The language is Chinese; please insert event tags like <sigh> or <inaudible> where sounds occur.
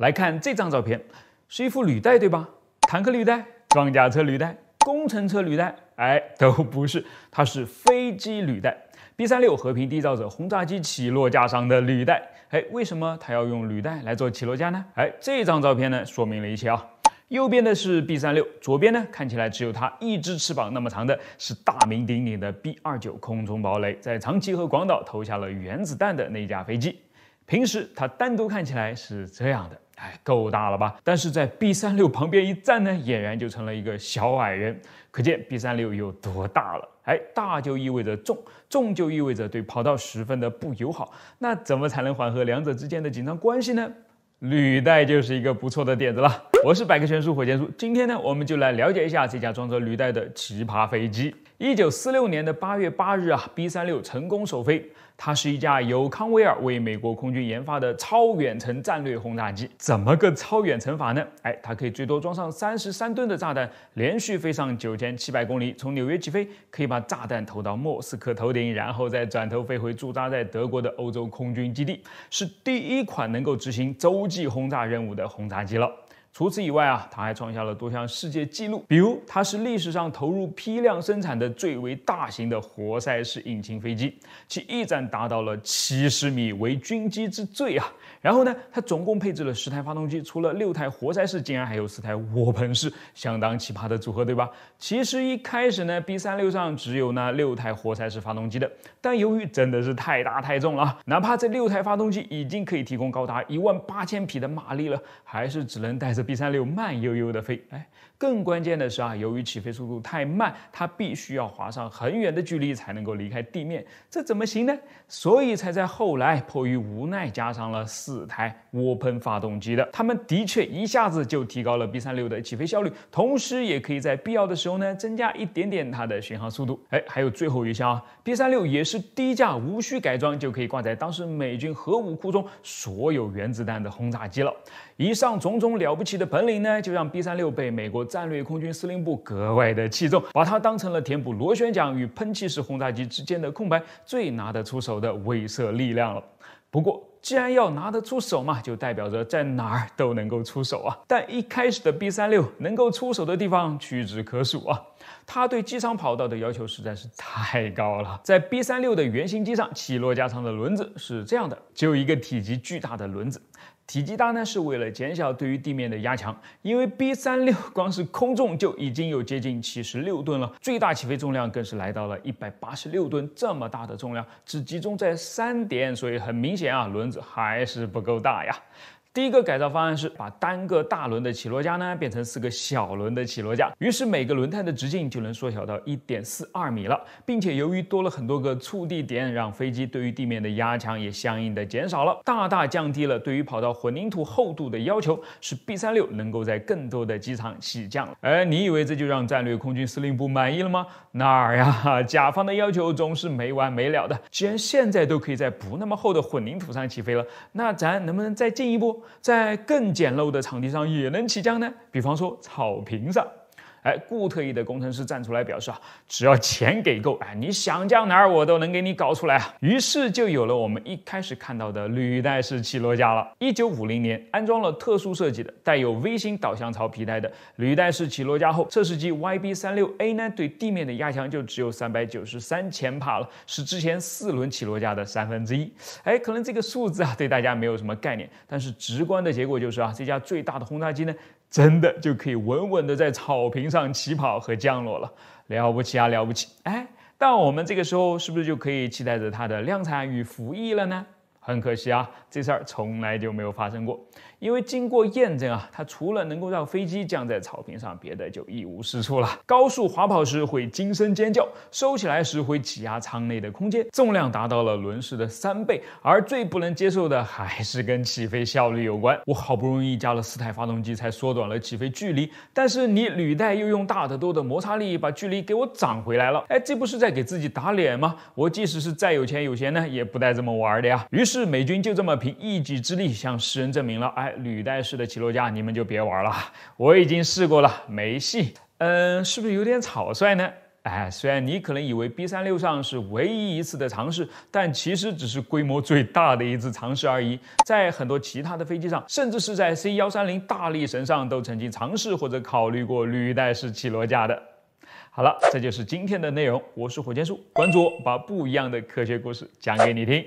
来看这张照片，是一副履带，对吧？坦克履带、装甲车履带、工程车履带，哎，都不是，它是飞机履带。B 三六和平缔造者轰炸机起落架上的履带，哎，为什么它要用履带来做起落架呢？哎，这张照片呢，说明了一些啊。右边的是 B 三六，左边呢，看起来只有它一只翅膀那么长的，是大名鼎鼎的 B 二九空中堡垒，在长崎和广岛投下了原子弹的那架飞机。平时它单独看起来是这样的。哎，够大了吧？但是在 B 三六旁边一站呢，俨然就成了一个小矮人，可见 B 三六有多大了。哎，大就意味着重，重就意味着对跑道十分的不友好。那怎么才能缓和两者之间的紧张关系呢？履带就是一个不错的点子了。我是百科全书火箭叔，今天呢，我们就来了解一下这架装着履带的奇葩飞机。一九四六年的八月八日啊，B 三六成功首飞。它是一架由康维尔为美国空军研发的超远程战略轰炸机。怎么个超远程法呢？哎，它可以最多装上三十三吨的炸弹，连续飞上九千七百公里，从纽约起飞，可以把炸弹投到莫斯科头顶，然后再转头飞回驻扎在德国的欧洲空军基地。是第一款能够执行周记轰炸任务的轰炸机了。除此以外啊，它还创下了多项世界纪录，比如它是历史上投入批量生产的最为大型的活塞式引擎飞机，其翼展达到了七十米，为军机之最啊。然后呢，它总共配置了十台发动机，除了六台活塞式，竟然还有四台涡喷式，相当奇葩的组合，对吧？其实一开始呢，B 三六上只有那六台活塞式发动机的，但由于真的是太大太重了，哪怕这六台发动机已经可以提供高达一万八千匹的马力了，还是只能带着。B 三六慢悠悠的飞，哎，更关键的是啊，由于起飞速度太慢，它必须要滑上很远的距离才能够离开地面，这怎么行呢？所以才在后来迫于无奈加上了四台涡喷发动机的。他们的确一下子就提高了 B 三六的起飞效率，同时也可以在必要的时候呢增加一点点它的巡航速度。哎，还有最后一项啊，B 三六也是低价无需改装就可以挂在当时美军核武库中所有原子弹的轰炸机了。以上种种了不起的本领呢，就让 B 三六被美国战略空军司令部格外的器重，把它当成了填补螺旋桨与喷气式轰炸机之间的空白最拿得出手的威慑力量了。不过，既然要拿得出手嘛，就代表着在哪儿都能够出手啊。但一开始的 B 三六能够出手的地方屈指可数啊，它对机场跑道的要求实在是太高了。在 B 三六的原型机上，起落加长的轮子是这样的，只有一个体积巨大的轮子。体积大呢，是为了减小对于地面的压强，因为 B 三六 <laughs> 光是空重就已经有接近七十六吨了，最大起飞重量更是来到了一百八十六吨。这么大的重量只集中在三点，所以很明显啊，轮子还是不够大呀。第一个改造方案是把单个大轮的起落架呢变成四个小轮的起落架，于是每个轮胎的直径就能缩小到一点四二米了，并且由于多了很多个触地点，让飞机对于地面的压强也相应的减少了，大大降低了对于跑道混凝土厚度的要求，使 B 三六能够在更多的机场起降了。哎，你以为这就让战略空军司令部满意了吗？哪儿呀，甲方的要求总是没完没了的。既然现在都可以在不那么厚的混凝土上起飞了，那咱能不能再进一步？在更简陋的场地上也能起降呢，比方说草坪上。哎，固特异的工程师站出来表示啊，只要钱给够，哎，你想降哪儿，我都能给你搞出来啊。于是就有了我们一开始看到的履带式起落架了。一九五零年，安装了特殊设计的带有微型导向槽皮带的履带式起落架后，测试机 YB 三六 A 呢，对地面的压强就只有三百九十三千帕了，是之前四轮起落架的三分之一。哎，可能这个数字啊，对大家没有什么概念，但是直观的结果就是啊，这架最大的轰炸机呢。真的就可以稳稳的在草坪上起跑和降落了，了不起啊，了不起！哎，但我们这个时候，是不是就可以期待着它的量产与服役了呢？很可惜啊，这事儿从来就没有发生过，因为经过验证啊，它除了能够让飞机降在草坪上，别的就一无是处了。高速滑跑时会惊声尖叫，收起来时会挤压舱内的空间，重量达到了轮式的三倍，而最不能接受的还是跟起飞效率有关。我好不容易加了四台发动机才缩短了起飞距离，但是你履带又用大得多的摩擦力把距离给我涨回来了。哎，这不是在给自己打脸吗？我即使是再有钱有闲呢，也不带这么玩的呀。于是。是美军就这么凭一己之力向世人证明了，哎，履带式的起落架你们就别玩了，我已经试过了，没戏。嗯，是不是有点草率呢？哎，虽然你可能以为 B 三六上是唯一一次的尝试，但其实只是规模最大的一次尝试而已。在很多其他的飞机上，甚至是在 C 幺三零大力神上，都曾经尝试或者考虑过履带式起落架的。好了，这就是今天的内容。我是火箭叔，关注我，把不一样的科学故事讲给你听。